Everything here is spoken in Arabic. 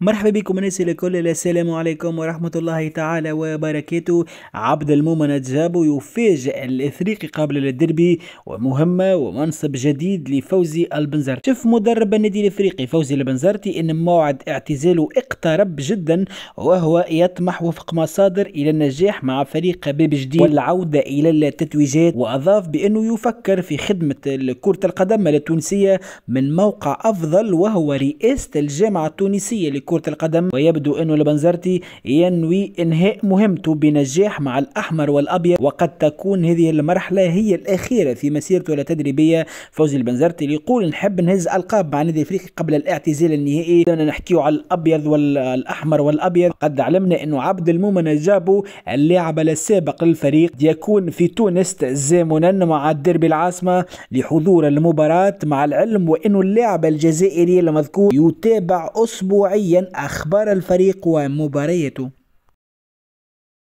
مرحبا بكم الناس الكل السلام عليكم ورحمة الله تعالى وبركاته عبد المؤمن جابو يفاجئ الإفريقي قبل الدربي ومهمة ومنصب جديد لفوزي البنزرتي شف مدرب النادي الإفريقي فوزي البنزرتي أن موعد اعتزاله اقترب جدا وهو يطمح وفق مصادر إلى النجاح مع فريق باب جديد والعودة إلى التتويجات وأضاف بأنه يفكر في خدمة كرة القدم التونسية من موقع أفضل وهو رئاسة الجامعة التونسية كرة القدم ويبدو أن البنزرتي ينوي إنهاء مهمته بنجاح مع الأحمر والأبيض وقد تكون هذه المرحلة هي الأخيرة في مسيرته التدريبية فوزي البنزرتي اللي يقول نحب نهز ألقاب مع نادي الفريق قبل الاعتزال النهائي بدنا نحكيو على الأبيض والأحمر والأبيض قد علمنا أنه عبد المؤمن جابو اللاعب السابق للفريق يكون في تونس تزامنا مع الديربي العاصمة لحضور المباراة مع العلم وأنه اللاعب الجزائري المذكور يتابع أسبوعيا أخبار الفريق ومباريته